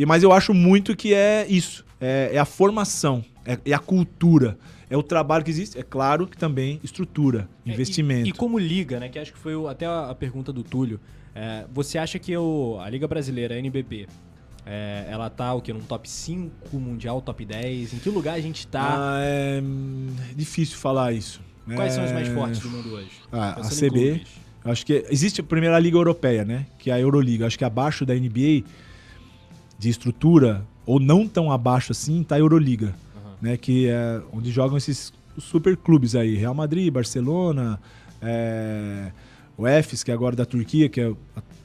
E mas eu acho muito que é isso, é, é a formação, é, é a cultura é o trabalho que existe, é claro que também estrutura, é, investimento. E, e como liga, né? Que acho que foi o, até a, a, pergunta do Túlio. É, você acha que o, a Liga Brasileira, a NBB, é, ela tá o quê? Num top 5 mundial, top 10? Em que lugar a gente tá? Ah, é, é difícil falar isso. Quais são os mais é, fortes do mundo hoje? Ah, a CB. Acho que existe a primeira Liga Europeia, né? Que é a Euroliga. Acho que abaixo da NBA de estrutura, ou não tão abaixo assim, tá a Euroliga, uhum. né? Que é onde jogam esses super clubes aí, Real Madrid, Barcelona, é, o EFES, que é agora da Turquia, que é o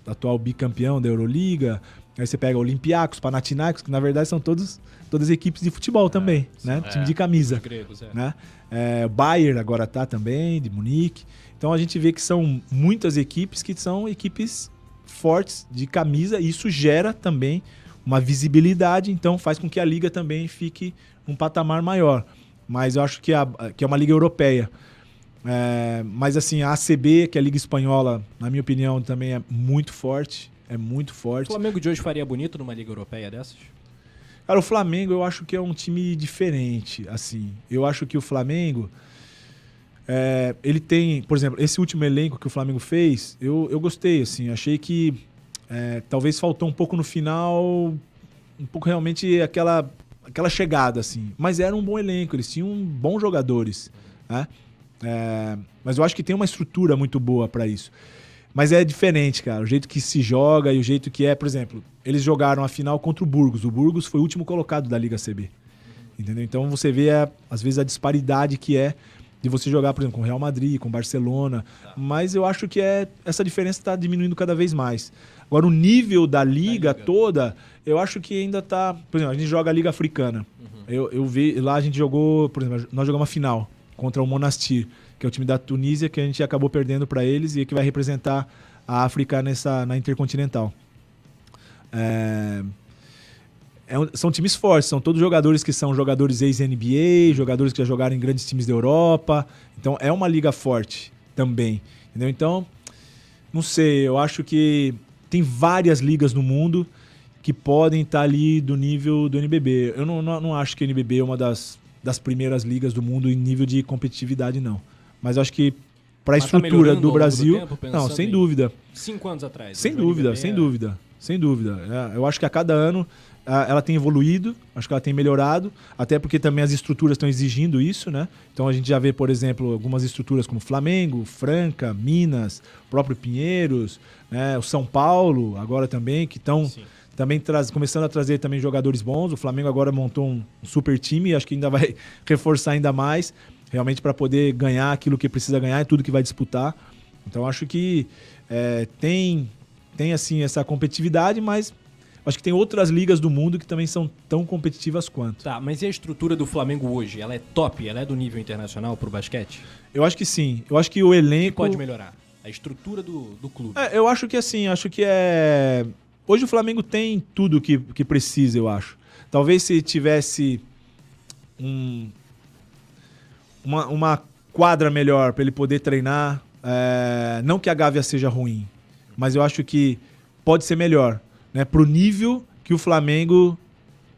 atual bicampeão da Euroliga. Aí você pega Olympiacos, Panathinaikos, que na verdade são todos, todas equipes de futebol é, também, né? É, Time de camisa. Gregos, é. Né? É, Bayern agora tá também, de Munique. Então a gente vê que são muitas equipes que são equipes fortes de camisa e isso gera também uma visibilidade, então faz com que a liga também fique um patamar maior. Mas eu acho que, a, que é uma liga europeia. É, mas assim, a ACB, que é a Liga Espanhola, na minha opinião, também é muito forte. É muito forte. O Flamengo de hoje faria bonito numa Liga Europeia dessas? Cara, o Flamengo eu acho que é um time diferente, assim. Eu acho que o Flamengo. É, ele tem, por exemplo, esse último elenco que o Flamengo fez, eu, eu gostei, assim. Achei que é, talvez faltou um pouco no final, um pouco realmente aquela, aquela chegada, assim. Mas era um bom elenco, eles tinham bons jogadores, né? É, mas eu acho que tem uma estrutura muito boa para isso. Mas é diferente, cara. O jeito que se joga e o jeito que é. Por exemplo, eles jogaram a final contra o Burgos. O Burgos foi o último colocado da Liga CB. Entendeu? Então você vê, a, às vezes, a disparidade que é de você jogar, por exemplo, com Real Madrid, com Barcelona. Mas eu acho que é essa diferença está diminuindo cada vez mais. Agora, o nível da liga, liga. toda, eu acho que ainda está Por exemplo, a gente joga a Liga Africana. Uhum. Eu, eu vi. Lá a gente jogou, por exemplo, nós jogamos a final contra o Monastir, que é o time da Tunísia, que a gente acabou perdendo para eles e que vai representar a África nessa, na Intercontinental. É. É um, são times fortes, são todos jogadores que são jogadores ex-NBA, jogadores que já jogaram em grandes times da Europa. Então é uma liga forte também. Entendeu? Então, não sei, eu acho que tem várias ligas no mundo que podem estar tá ali do nível do NBB. Eu não, não, não acho que o NBB é uma das, das primeiras ligas do mundo em nível de competitividade, não. Mas acho que para a tá estrutura tá do Brasil. Do tempo, não, sem dúvida. Cinco anos atrás. Sem né, dúvida, sem é... dúvida. Sem dúvida. É, eu acho que a cada ano ah, ela tem evoluído, acho que ela tem melhorado, até porque também as estruturas estão exigindo isso, né? Então a gente já vê, por exemplo, algumas estruturas como Flamengo, Franca, Minas, próprio Pinheiros, né? o São Paulo agora também, que estão também traz, começando a trazer também jogadores bons. O Flamengo agora montou um super time, acho que ainda vai reforçar ainda mais, realmente para poder ganhar aquilo que precisa ganhar e tudo que vai disputar. Então acho que é, tem, tem assim essa competitividade, mas acho que tem outras ligas do mundo que também são tão competitivas quanto. Tá, mas e a estrutura do Flamengo hoje? Ela é top? Ela é do nível internacional pro basquete? Eu acho que sim. Eu acho que o elenco. Que pode melhorar? A estrutura do, do clube. É, eu acho que assim, acho que é. Hoje o Flamengo tem tudo que, que precisa, eu acho. Talvez se tivesse um, uma, uma quadra melhor para ele poder treinar. É, não que a Gávea seja ruim, mas eu acho que pode ser melhor né, para o nível que o Flamengo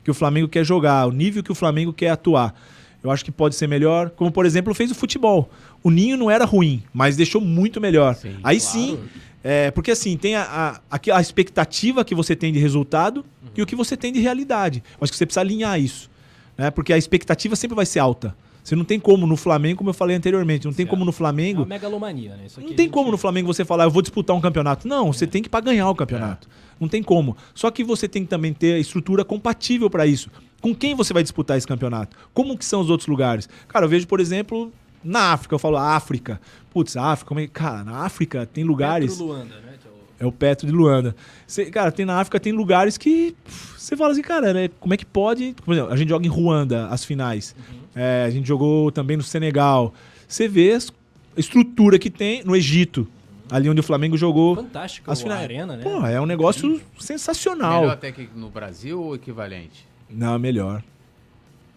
que o Flamengo quer jogar, o nível que o Flamengo quer atuar. Eu acho que pode ser melhor, como por exemplo fez o futebol. O Ninho não era ruim, mas deixou muito melhor. Sim, Aí claro. sim, é, porque assim, tem a, a, a, expectativa que você tem de resultado uhum. e o que você tem de realidade. Eu acho que você precisa alinhar isso, né? porque a expectativa sempre vai ser alta. Você não tem como no Flamengo, como eu falei anteriormente, não tem certo. como no é. Flamengo. É uma megalomania, né? não tem como no Flamengo você falar, eu vou disputar um campeonato. Não, é. você tem que para ganhar o campeonato. É. Não tem como. Só que você tem que também ter a estrutura compatível para isso. Com quem você vai disputar esse campeonato? Como que são os outros lugares? Cara, eu vejo, por exemplo, na África, eu falo África. Putz, África, como é Cara, na África tem lugares. Petro Luanda, né? É, é o Petro de Luanda. Cê, cara, tem na África tem lugares que você fala assim, cara, né, como é que pode? Por exemplo, a gente joga em Ruanda as finais. Uhum é, a gente jogou também no Senegal. Você vê a estrutura que tem no Egito, ali onde o Flamengo jogou. Fantástico, as finais. arena, né? Pô, é um negócio sensacional. Melhor até que no Brasil ou equivalente? Não, melhor.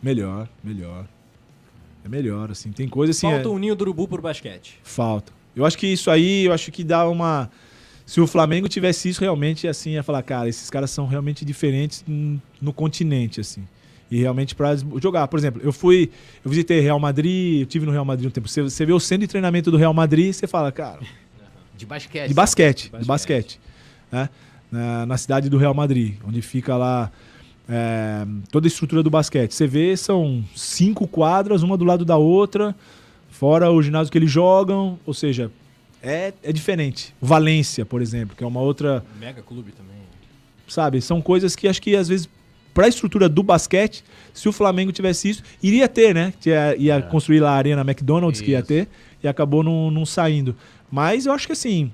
Melhor, melhor. É melhor, assim. Tem coisa assim. Falta é... um ninho do urubu por basquete. Falta. Eu acho que isso aí, eu acho que dá uma. Se o Flamengo tivesse isso realmente, assim, ia falar, cara, esses caras são realmente diferentes no continente, assim e realmente para jogar. Por exemplo, eu fui, eu visitei Real Madrid, eu tive no Real Madrid um tempo. Você, você vê o centro de treinamento do Real Madrid, você fala, cara, de basquete, de basquete, de basquete, de basquete né? na, na, cidade do Real Madrid, onde fica lá é, toda a estrutura do basquete. Você vê, são cinco quadras, uma do lado da outra, fora o ginásio que eles jogam, ou seja, é, é diferente. Valência, por exemplo, que é uma outra. Mega clube também. Sabe, são coisas que acho que às vezes para a estrutura do basquete, se o Flamengo tivesse isso, iria ter, né? Ia, ia é. construir lá a Arena McDonald's, isso. que ia ter, e acabou não, não saindo. Mas eu acho que assim.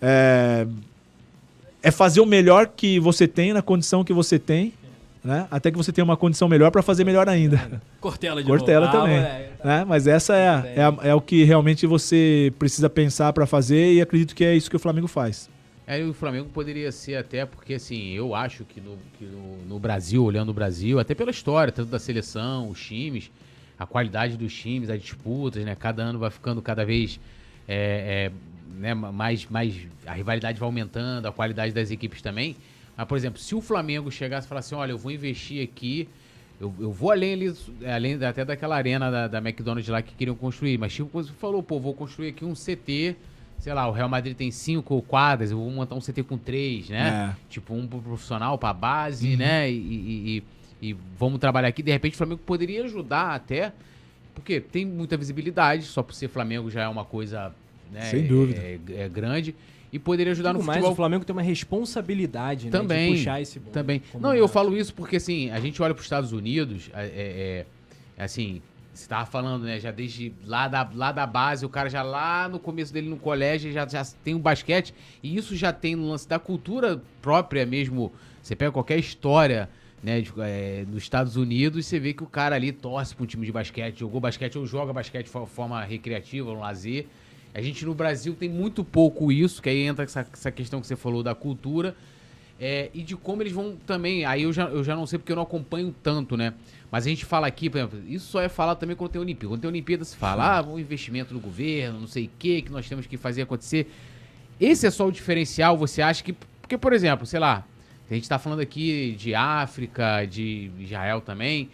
É, é fazer o melhor que você tem na condição que você tem. Né? Até que você tenha uma condição melhor para fazer melhor ainda. Cortela de Cortela novo. Ah, também. Ah, né? Mas essa é, é, é, o que realmente você precisa pensar para fazer e acredito que é isso que o Flamengo faz. Aí é, o Flamengo poderia ser até, porque assim, eu acho que no, que no, no Brasil, olhando o Brasil, até pela história, tanto da seleção, os times, a qualidade dos times, as disputas, né? Cada ano vai ficando cada vez é, é, né? mais, mais. A rivalidade vai aumentando, a qualidade das equipes também. Mas, por exemplo, se o Flamengo chegasse e falasse assim, olha, eu vou investir aqui, eu, eu vou além, ali, além até daquela arena da, da McDonald's lá que queriam construir, mas tipo, você falou, pô, vou construir aqui um CT sei lá, o Real Madrid tem cinco quadras, eu vou montar um CT com três, né? É. Tipo, um pro profissional, pra base, uhum. né? E, e, e, e, vamos trabalhar aqui. De repente, o Flamengo poderia ajudar até, porque tem muita visibilidade, só por ser Flamengo já é uma coisa. Né, Sem dúvida. É, é, é grande. E poderia ajudar no mais, Mas o Flamengo tem uma responsabilidade também, né, de puxar esse bom Também. Não, eu falo isso porque, assim, a gente olha para os Estados Unidos, é, é, é assim, você tava falando, né? Já desde lá da, lá da base, o cara já lá no começo dele no colégio já, já tem o um basquete. E isso já tem no lance da cultura própria mesmo. Você pega qualquer história, né? De, é, nos Estados Unidos, você vê que o cara ali torce para um time de basquete, jogou basquete ou joga basquete de forma recreativa, um lazer. A gente no Brasil tem muito pouco isso, que aí entra essa, essa questão que você falou da cultura. É, e de como eles vão também. Aí eu já, eu já não sei porque eu não acompanho tanto, né? Mas a gente fala aqui, por exemplo, isso só é falar também quando tem Olimpíada. Quando tem Olimpíada se fala, ah, um investimento do governo, não sei o que, que nós temos que fazer acontecer. Esse é só o diferencial, você acha que. Porque, por exemplo, sei lá, a gente está falando aqui de África, de Israel também.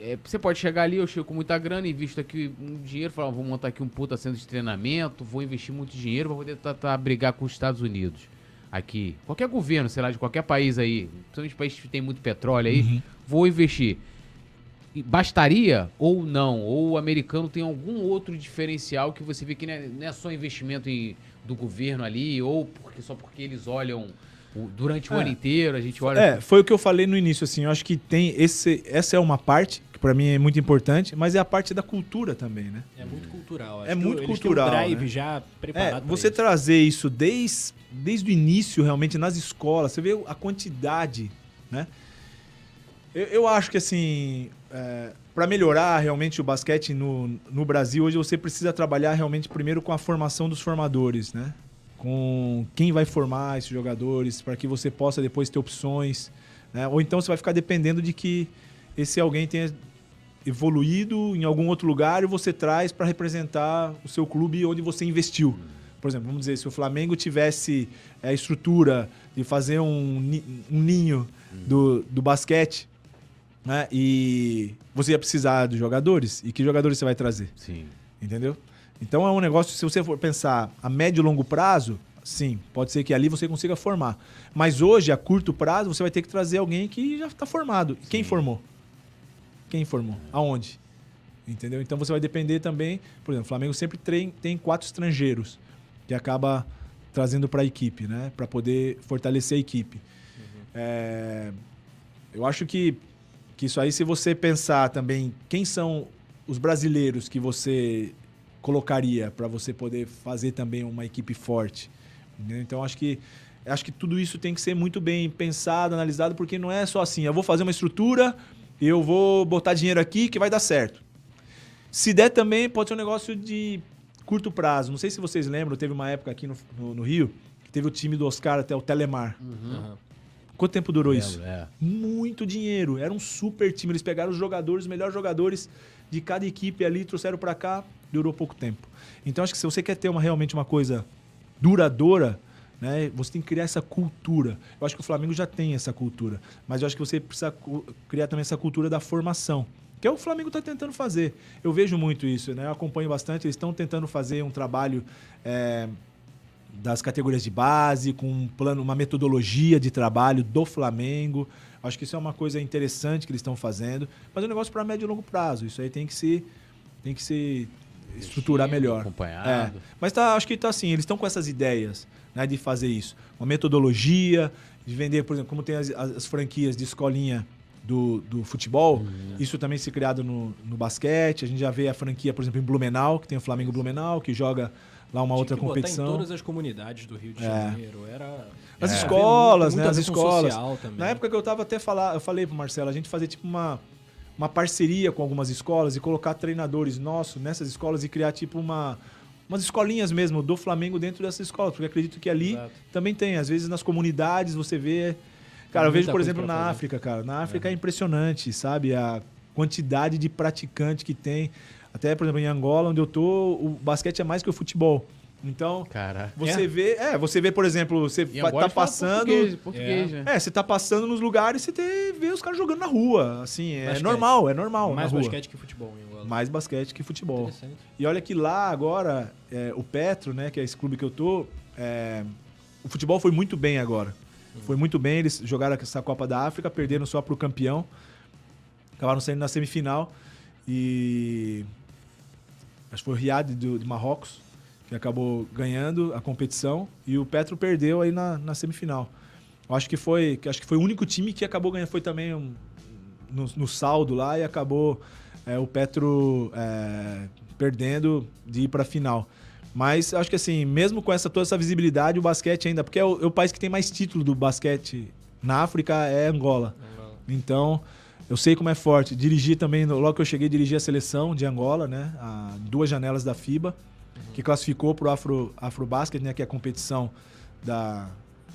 É, você pode chegar ali, eu chego com muita grana, invisto aqui um dinheiro, falo, ah, vou montar aqui um puta centro de treinamento, vou investir muito dinheiro vou poder tá, tá, brigar com os Estados Unidos aqui, qualquer governo, sei lá, de qualquer país aí, principalmente países que tem muito petróleo aí, uhum. vou investir. Bastaria ou não? Ou o americano tem algum outro diferencial que você vê que não é, não é só investimento em, do governo ali, ou porque, só porque eles olham durante o é. ano inteiro, a gente olha. É, foi o que eu falei no início, assim. Eu acho que tem esse, essa é uma parte que para mim é muito importante, mas é a parte da cultura também, né? É muito cultural. é muito cultural. Um drive né? já é, preparado. É, você isso. trazer isso desde, desde o início, realmente, nas escolas, você vê a quantidade, né? Eu, eu acho que assim. É, para melhorar realmente o basquete no, no Brasil, hoje você precisa trabalhar realmente primeiro com a formação dos formadores, né? com quem vai formar esses jogadores, para que você possa depois ter opções. Né? Ou então você vai ficar dependendo de que esse alguém tenha evoluído em algum outro lugar e você traz para representar o seu clube onde você investiu. Por exemplo, vamos dizer, se o Flamengo tivesse é, a estrutura de fazer um, um ninho do, do basquete, né? e você ia precisar dos jogadores, e que jogadores você vai trazer? Sim. Entendeu? Então é um negócio, se você for pensar a médio e longo prazo, sim, pode ser que ali você consiga formar. Mas hoje, a curto prazo, você vai ter que trazer alguém que já está formado. Sim. Quem formou? Quem formou? Aonde? Entendeu? Então você vai depender também, por exemplo, o Flamengo sempre tem, tem quatro estrangeiros que acaba trazendo para a equipe, né? Para poder fortalecer a equipe. Uhum. É, eu acho que, que isso aí, se você pensar também quem são os brasileiros que você colocaria para você poder fazer também uma equipe forte. Então acho que acho que tudo isso tem que ser muito bem pensado, analisado, porque não é só assim, eu vou fazer uma estrutura, eu vou botar dinheiro aqui que vai dar certo. Se der também, pode ser um negócio de curto prazo. Não sei se vocês lembram, teve uma época aqui no, no, no Rio, que teve o time do Oscar até o Telemar. Uhum. Quanto tempo durou isso? é. Muito dinheiro. Era um super time. Eles pegaram os jogadores, os melhores jogadores de cada equipe ali, trouxeram para cá, durou pouco tempo. Então acho que se você quer ter uma, realmente uma coisa duradoura, né, você tem que criar essa cultura. Eu acho que o Flamengo já tem essa cultura, mas eu acho que você precisa criar também essa cultura da formação. Que é o Flamengo está tentando fazer. Eu vejo muito isso, né? Eu acompanho bastante. Eles estão tentando fazer um trabalho é, das categorias de base, com um plano, uma metodologia de trabalho do Flamengo. Acho que isso é uma coisa interessante que eles estão fazendo, mas é um negócio para médio e longo prazo. Isso aí tem que se tem que se estruturar melhor. Acompanhado. É. Mas tá, acho que tá assim, eles estão com essas ideias né, de fazer isso. Uma metodologia, de vender, por exemplo, como tem as, as franquias de escolinha do, do futebol, uhum. isso também se criado no, no basquete. A gente já vê a franquia, por exemplo, em Blumenau, que tem o Flamengo Blumenau, que joga lá uma Tinha outra competição. em todas as comunidades do Rio de é. Janeiro. É. Era. As é. escolas, né? As escolas. Na época que eu tava até falar, eu falei pro Marcelo, a gente fazer tipo uma uma parceria com algumas escolas e colocar treinadores nossos nessas escolas e criar tipo uma umas escolinhas mesmo do Flamengo dentro dessas escolas, porque acredito que ali Exato. também tem, às vezes nas comunidades você vê, cara, eu vejo por exemplo na África, cara, na África é. é impressionante, sabe, a quantidade de praticante que tem. Até, por exemplo, em Angola, onde eu tô, o basquete é mais que o futebol. Então, você é. vê, é, você vê, por exemplo, você tá passando, português, português, é. Né? é. você tá passando nos lugares, você tem, vê os caras jogando na rua, assim, é basquete. normal, é normal Mais basquete que futebol em Angola. Mais basquete que futebol. E olha que lá agora, é, o Petro, né, que é esse clube que eu tô, é, o futebol foi muito bem agora. Uhum. Foi muito bem, eles jogaram essa Copa da África, perderam só pro campeão. Acabaram saindo na semifinal e acho que foi o Riad de Marrocos que acabou ganhando a competição e o Petro perdeu aí na, na semifinal. Eu acho que foi, que acho que foi o único time que acabou ganhando, foi também um, no, no, saldo lá e acabou é, o Petro é, perdendo de ir para a final. Mas acho que assim, mesmo com essa toda essa visibilidade, o basquete ainda, porque é o, é o país que tem mais título do basquete na África é Angola. Angola. Então, eu sei como é forte. Dirigi também, logo que eu cheguei, dirigi a seleção de Angola, né? A duas janelas da FIBA que classificou para o Afro, Afrobasket, né, que é a competição da,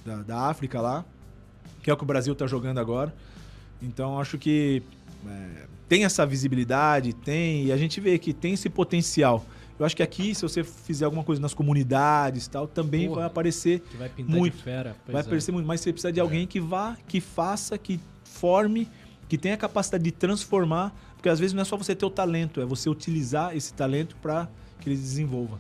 da, da, África lá, que é o que o Brasil está jogando agora. Então, acho que é, tem essa visibilidade, tem, e a gente vê que tem esse potencial. Eu acho que aqui, se você fizer alguma coisa nas comunidades tal, também Porra, vai aparecer vai muito. Fera, vai é. aparecer muito, mas você precisa de é. alguém que vá, que faça, que forme, que tenha a capacidade de transformar, porque às vezes não é só você ter o talento, é você utilizar esse talento para que ele desenvolva.